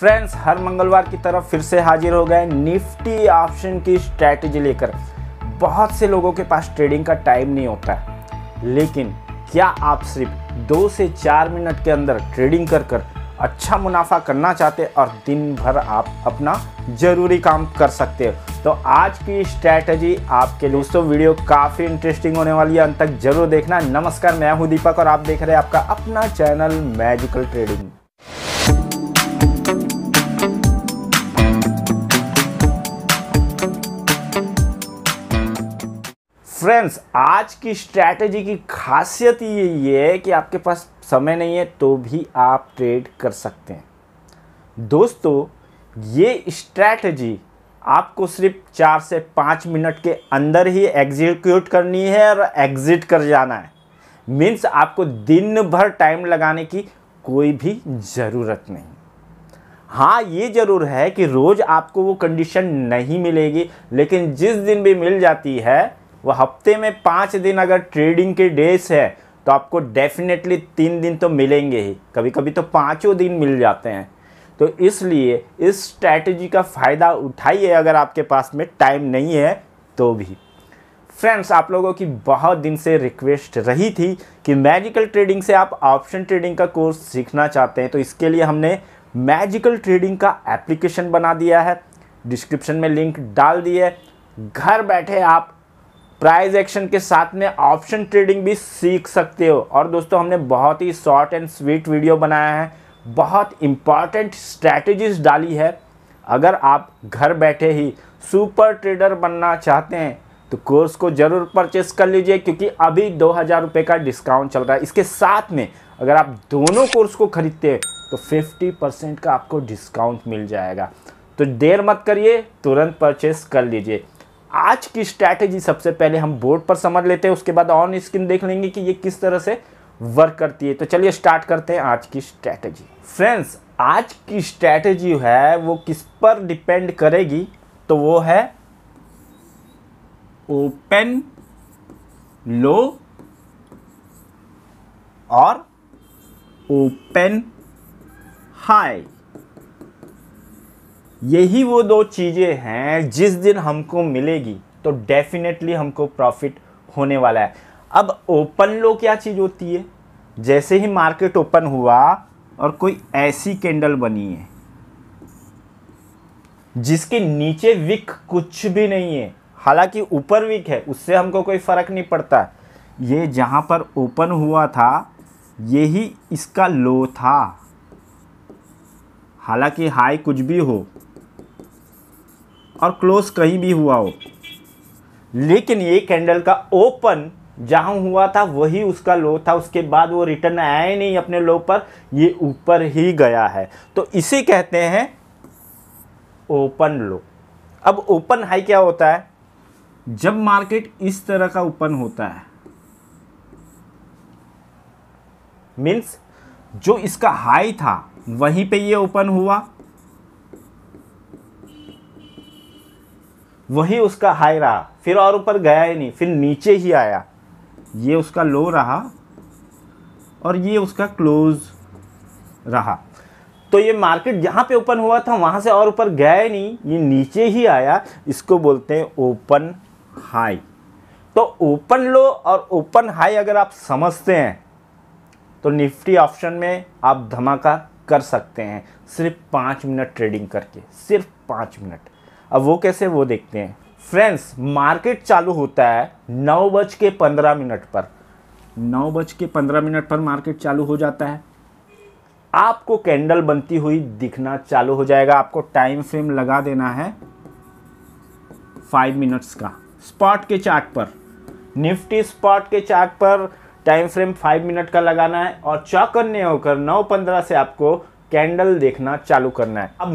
friends हर मंगलवार की तरफ फिर से हाजिर हो गए निफ्टी ऑप्शन की स्ट्रैटेजी लेकर बहुत से लोगों के पास ट्रेडिंग का टाइम नहीं होता है लेकिन क्या आप सिर्फ दो से चार मिनट के अंदर ट्रेडिंग कर कर अच्छा मुनाफा करना चाहते और दिन भर आप अपना ज़रूरी काम कर सकते हो तो आज की स्ट्रैटेजी आपके दोस्तों वीडियो काफ़ी इंटरेस्टिंग होने वाली है अंत तक जरूर देखना नमस्कार मैं हूं दीपक और आप देख रहे हैं आपका अपना चैनल मैजिकल ट्रेडिंग फ्रेंड्स आज की स्ट्रैटेजी की खासियत ये है कि आपके पास समय नहीं है तो भी आप ट्रेड कर सकते हैं दोस्तों ये स्ट्रैटेजी आपको सिर्फ चार से पाँच मिनट के अंदर ही एग्जीक्यूट करनी है और एग्जिट कर जाना है मीन्स आपको दिन भर टाइम लगाने की कोई भी ज़रूरत नहीं हाँ ये ज़रूर है कि रोज़ आपको वो कंडीशन नहीं मिलेगी लेकिन जिस दिन भी मिल जाती है वो हफ्ते में पाँच दिन अगर ट्रेडिंग के डेज है तो आपको डेफिनेटली तीन दिन तो मिलेंगे ही कभी कभी तो पाँचों दिन मिल जाते हैं तो इसलिए इस स्ट्रैटेजी का फ़ायदा उठाइए अगर आपके पास में टाइम नहीं है तो भी फ्रेंड्स आप लोगों की बहुत दिन से रिक्वेस्ट रही थी कि मैजिकल ट्रेडिंग से आप ऑप्शन ट्रेडिंग का कोर्स सीखना चाहते हैं तो इसके लिए हमने मैजिकल ट्रेडिंग का एप्लीकेशन बना दिया है डिस्क्रिप्शन में लिंक डाल दिए घर बैठे आप प्राइस एक्शन के साथ में ऑप्शन ट्रेडिंग भी सीख सकते हो और दोस्तों हमने बहुत ही शॉर्ट एंड स्वीट वीडियो बनाया है बहुत इम्पॉर्टेंट स्ट्रैटेजीज डाली है अगर आप घर बैठे ही सुपर ट्रेडर बनना चाहते हैं तो कोर्स को ज़रूर परचेस कर लीजिए क्योंकि अभी दो हज़ार रुपये का डिस्काउंट चल रहा है इसके साथ में अगर आप दोनों कोर्स को खरीदते हैं तो फिफ्टी परसेंट का आपको डिस्काउंट मिल जाएगा तो देर मत करिए तुरंत परचेस कर लीजिए आज की स्ट्रैटेजी सबसे पहले हम बोर्ड पर समझ लेते हैं उसके बाद ऑन स्क्रीन देख लेंगे कि ये किस तरह से वर्क करती है तो चलिए स्टार्ट करते हैं आज की स्ट्रैटेजी फ्रेंड्स आज की स्ट्रैटेजी है वो किस पर डिपेंड करेगी तो वो है ओपन लो और ओपन हाई यही वो दो चीज़ें हैं जिस दिन हमको मिलेगी तो डेफिनेटली हमको प्रॉफिट होने वाला है अब ओपन लो क्या चीज़ होती है जैसे ही मार्केट ओपन हुआ और कोई ऐसी कैंडल बनी है जिसके नीचे विक कुछ भी नहीं है हालांकि ऊपर विक है उससे हमको कोई फ़र्क नहीं पड़ता ये जहाँ पर ओपन हुआ था यही इसका लो था हालांकि हाई कुछ भी हो और क्लोज कहीं भी हुआ हो लेकिन ये कैंडल का ओपन जहाँ हुआ था वही उसका लो था उसके बाद वो रिटर्न आया ही नहीं अपने लो पर ये ऊपर ही गया है तो इसे कहते हैं ओपन लो अब ओपन हाई क्या होता है जब मार्केट इस तरह का ओपन होता है मीन्स जो इसका हाई था वहीं पे ये ओपन हुआ वही उसका हाई रहा फिर और ऊपर गया ही नहीं फिर नीचे ही आया ये उसका लो रहा और ये उसका क्लोज रहा तो ये मार्केट जहाँ पे ओपन हुआ था वहाँ से और ऊपर गया ही नहीं ये नीचे ही आया इसको बोलते हैं ओपन हाई तो ओपन लो और ओपन हाई अगर आप समझते हैं तो निफ्टी ऑप्शन में आप धमाका कर सकते हैं सिर्फ पाँच मिनट ट्रेडिंग करके सिर्फ पाँच मिनट अब वो कैसे वो देखते हैं फ्रेंड्स मार्केट चालू होता है नौ बज के पंद्रह मिनट पर नौ बज के पंद्रह मिनट पर मार्केट चालू हो जाता है आपको कैंडल बनती हुई दिखना चालू हो जाएगा आपको टाइम फ्रेम लगा देना है फाइव मिनट्स का स्पॉट के चार्ट पर निफ्टी स्पॉट के चार्ट पर टाइम फ्रेम फाइव मिनट का लगाना है और चौकन्ने होकर नौ पंद्रह से आपको कैंडल देखना चालू करना है अब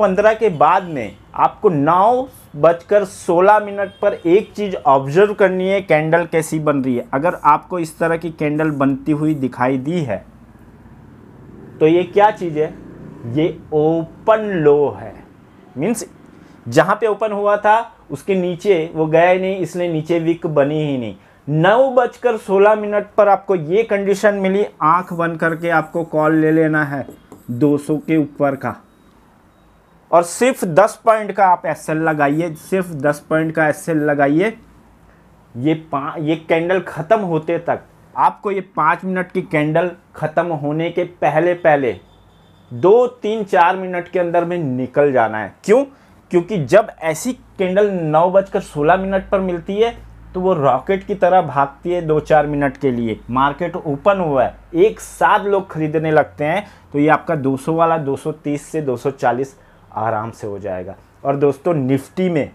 9:15 के बाद में आपको नौ बजकर सोलह मिनट पर एक चीज़ ऑब्जर्व करनी है कैंडल कैसी बन रही है अगर आपको इस तरह की कैंडल बनती हुई दिखाई दी है तो ये क्या चीज़ है ये ओपन लो है मीन्स जहां पे ओपन हुआ था उसके नीचे वो गया ही नहीं इसलिए नीचे विक बनी ही नहीं नौ बजकर सोलह मिनट पर आपको ये कंडीशन मिली आंख बंद करके आपको कॉल ले लेना है 200 के ऊपर का और सिर्फ 10 पॉइंट का आप एस लगाइए सिर्फ 10 पॉइंट का एस लगाइए ये पा ये कैंडल ख़त्म होते तक आपको ये पाँच मिनट की कैंडल ख़त्म होने के पहले पहले दो तीन चार मिनट के अंदर में निकल जाना है क्यों क्योंकि जब ऐसी कैंडल नौ बजकर सोलह मिनट पर मिलती है तो वो रॉकेट की तरह भागती है दो चार मिनट के लिए मार्केट ओपन हुआ है एक साथ लोग खरीदने लगते हैं तो ये आपका 200 वाला 230 से 240 आराम से हो जाएगा और दोस्तों निफ्टी में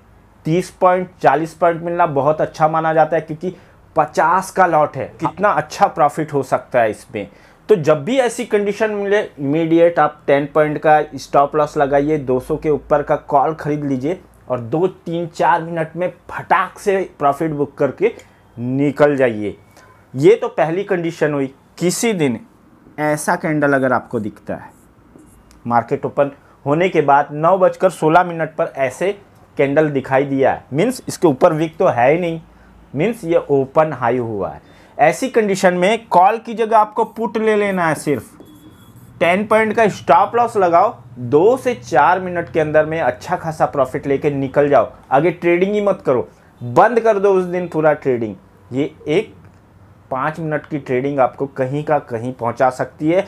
30 पॉइंट 40 पॉइंट मिलना बहुत अच्छा माना जाता है क्योंकि 50 का लॉट है कितना अच्छा प्रॉफिट हो सकता है इसमें तो जब भी ऐसी कंडीशन मिले इमीडिएट आप 10 पॉइंट का स्टॉप लॉस लगाइए 200 के ऊपर का कॉल खरीद लीजिए और दो तीन चार मिनट में फटाक से प्रॉफिट बुक करके निकल जाइए ये तो पहली कंडीशन हुई किसी दिन ऐसा कैंडल अगर आपको दिखता है मार्केट ओपन होने के बाद नौ बजकर सोलह मिनट पर ऐसे कैंडल दिखाई दिया है मीन्स इसके ऊपर वीक तो है ही नहीं मीन्स ये ओपन हाई हुआ है ऐसी कंडीशन में कॉल की जगह आपको पुट ले लेना है सिर्फ टेन पॉइंट का स्टॉप लॉस लगाओ दो से चार मिनट के अंदर में अच्छा खासा प्रॉफिट लेके निकल जाओ आगे ट्रेडिंग ही मत करो बंद कर दो उस दिन पूरा ट्रेडिंग ये एक पाँच मिनट की ट्रेडिंग आपको कहीं का कहीं पहुंचा सकती है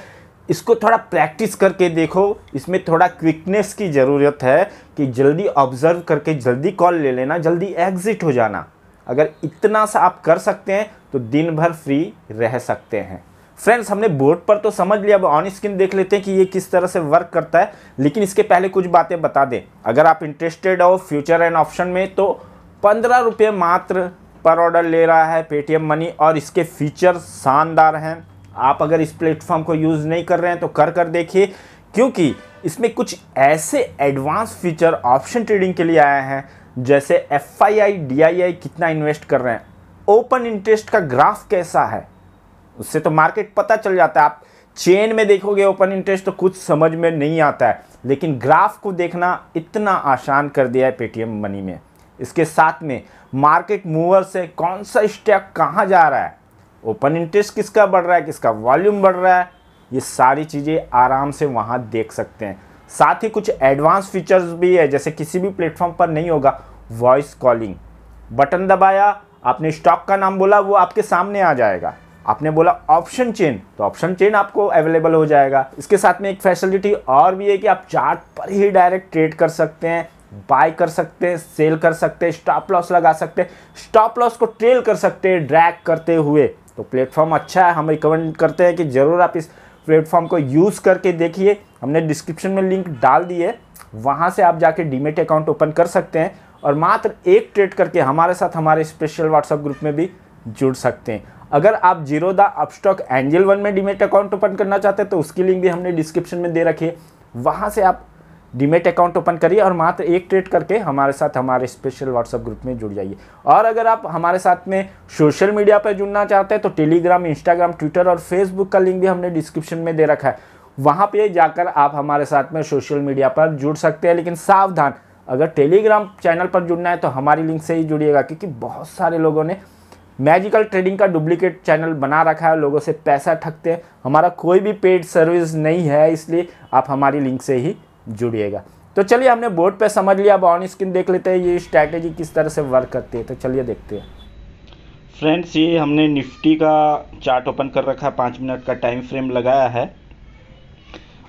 इसको थोड़ा प्रैक्टिस करके देखो इसमें थोड़ा क्विकनेस की ज़रूरत है कि जल्दी ऑब्जर्व करके जल्दी कॉल ले लेना जल्दी एग्ज़िट हो जाना अगर इतना सा आप कर सकते हैं तो दिन भर फ्री रह सकते हैं फ्रेंड्स हमने बोर्ड पर तो समझ लिया अब ऑन स्क्रीन देख लेते हैं कि ये किस तरह से वर्क करता है लेकिन इसके पहले कुछ बातें बता दें अगर आप इंटरेस्टेड हो फ्यूचर एंड ऑप्शन में तो पंद्रह रुपये मात्र पर ऑर्डर ले रहा है पेटीएम मनी और इसके फीचर शानदार हैं आप अगर इस प्लेटफॉर्म को यूज़ नहीं कर रहे हैं तो कर कर देखिए क्योंकि इसमें कुछ ऐसे एडवांस फीचर ऑप्शन ट्रेडिंग के लिए आए हैं जैसे F I I D I आई कितना इन्वेस्ट कर रहे हैं ओपन इंटरेस्ट का ग्राफ कैसा है उससे तो मार्केट पता चल जाता है आप चेन में देखोगे ओपन इंटरेस्ट तो कुछ समझ में नहीं आता है लेकिन ग्राफ को देखना इतना आसान कर दिया है पेटीएम मनी में इसके साथ में मार्केट मूवर से कौन सा स्टॉक कहाँ जा रहा है ओपन इंटरेस्ट किसका बढ़ रहा है किसका वॉल्यूम बढ़ रहा है ये सारी चीज़ें आराम से वहाँ देख सकते हैं साथ ही कुछ एडवांस फीचर्स भी है जैसे किसी भी प्लेटफॉर्म पर नहीं होगा वॉइस कॉलिंग बटन दबाया आपने स्टॉक का नाम बोला वो आपके सामने आ जाएगा आपने बोला ऑप्शन चेन तो ऑप्शन चेन आपको अवेलेबल हो जाएगा इसके साथ में एक फैसिलिटी और भी है कि आप चार्ट पर ही डायरेक्ट ट्रेड कर सकते हैं बाय कर सकते हैं सेल कर सकते हैं स्टॉप लॉस लगा सकते हैं स्टॉप लॉस को ट्रेल कर सकते हैं ड्रैग करते हुए तो प्लेटफॉर्म अच्छा है हम रिकमेंड करते हैं कि ज़रूर आप इस प्लेटफॉर्म को यूज़ करके देखिए हमने डिस्क्रिप्शन में लिंक डाल दिए वहाँ से आप जाके डीमेट अकाउंट ओपन कर सकते हैं और मात्र एक ट्रेड करके हमारे साथ हमारे स्पेशल व्हाट्सएप ग्रुप में भी जुड़ सकते हैं अगर आप Zerodha Upstox Angel One में डीमेट अकाउंट ओपन करना चाहते हैं तो उसकी लिंक भी हमने डिस्क्रिप्शन में दे रखी है वहाँ से आप डीमेट अकाउंट ओपन करिए और मात्र एक ट्रेड करके हमारे साथ हमारे स्पेशल व्हाट्सअप ग्रुप में जुड़ जाइए और अगर आप हमारे साथ में सोशल मीडिया पर जुड़ना चाहते हैं तो टेलीग्राम इंस्टाग्राम ट्विटर और फेसबुक का लिंक भी हमने डिस्क्रिप्शन में दे रखा है वहाँ पर जाकर आप हमारे साथ में सोशल मीडिया पर जुड़ सकते हैं लेकिन सावधान अगर टेलीग्राम चैनल पर जुड़ना है तो हमारी लिंक से ही जुड़िएगा क्योंकि बहुत सारे लोगों ने मैजिकल ट्रेडिंग का डुप्लीकेट चैनल बना रखा है लोगों से पैसा ठगते हैं हमारा कोई भी पेड सर्विस नहीं है इसलिए आप हमारी लिंक से ही जुड़िएगा तो चलिए हमने बोर्ड पे समझ लिया अब ऑन स्क्रीन देख लेते हैं ये स्ट्रैटेजी किस तरह से वर्क करती है तो चलिए देखते हैं फ्रेंड्स ये हमने निफ्टी का चार्ट ओपन कर रखा है पाँच मिनट का टाइम फ्रेम लगाया है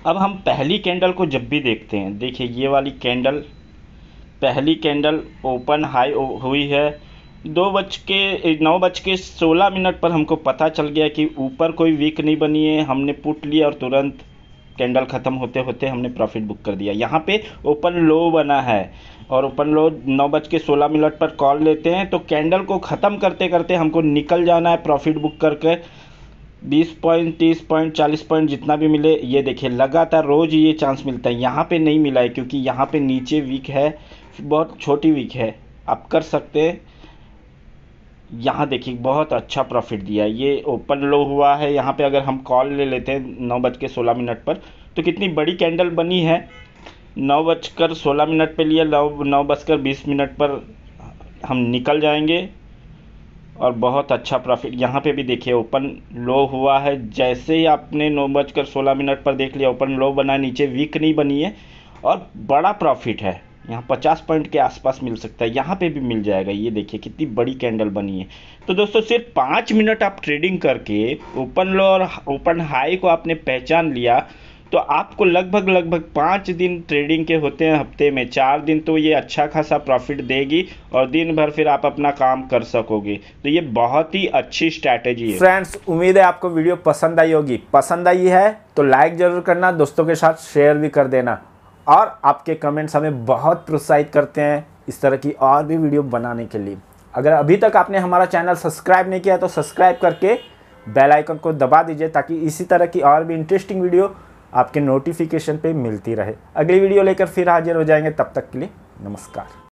अब हम पहली कैंडल को जब भी देखते हैं देखिए ये वाली कैंडल पहली कैंडल ओपन हाई हुई है दो बज के नौ बज के सोलह मिनट पर हमको पता चल गया कि ऊपर कोई वीक नहीं बनी है हमने पुट लिया और तुरंत कैंडल ख़त्म होते होते हमने प्रॉफिट बुक कर दिया यहाँ पे ओपन लो बना है और ओपन लो नौ बज के सोलह मिनट पर कॉल लेते हैं तो कैंडल को ख़त्म करते करते हमको निकल जाना है प्रॉफिट बुक करके बीस पॉइंट तीस पॉइंट चालीस पॉइंट जितना भी मिले ये देखिए लगातार रोज़ ये चांस मिलता है यहाँ पे नहीं मिला है क्योंकि यहाँ पे नीचे वीक है बहुत छोटी वीक है आप कर सकते हैं यहाँ देखिए बहुत अच्छा प्रॉफिट दिया ये ओपन लो हुआ है यहाँ पे अगर हम कॉल ले लेते हैं नौ बज के सोलह मिनट पर तो कितनी बड़ी कैंडल बनी है नौ बजकर सोलह मिनट पे लिया नौ नौ बजकर बीस मिनट पर हम निकल जाएंगे और बहुत अच्छा प्रॉफिट यहाँ पे भी देखिए ओपन लो हुआ है जैसे ही आपने नौ बजकर सोलह मिनट पर देख लिया ओपन लो बना नीचे वीक नहीं बनी है और बड़ा प्रॉफिट है यहाँ 50 पॉइंट के आसपास मिल सकता है यहाँ पे भी मिल जाएगा ये देखिए कितनी बड़ी कैंडल बनी है तो दोस्तों सिर्फ पाँच मिनट आप ट्रेडिंग करके ओपन लो और ओपन हाई को आपने पहचान लिया तो आपको लगभग लगभग पाँच दिन ट्रेडिंग के होते हैं हफ्ते में चार दिन तो ये अच्छा खासा प्रॉफिट देगी और दिन भर फिर आप अपना काम कर सकोगे तो ये बहुत ही अच्छी स्ट्रैटेजी है फ्रेंड्स उम्मीद है आपको वीडियो पसंद आई होगी पसंद आई है तो लाइक ज़रूर करना दोस्तों के साथ शेयर भी कर देना और आपके कमेंट्स हमें बहुत प्रोत्साहित करते हैं इस तरह की और भी वीडियो बनाने के लिए अगर अभी तक आपने हमारा चैनल सब्सक्राइब नहीं किया तो सब्सक्राइब करके बेल आइकन को दबा दीजिए ताकि इसी तरह की और भी इंटरेस्टिंग वीडियो आपके नोटिफिकेशन पे मिलती रहे अगली वीडियो लेकर फिर हाजिर हो जाएंगे तब तक के लिए नमस्कार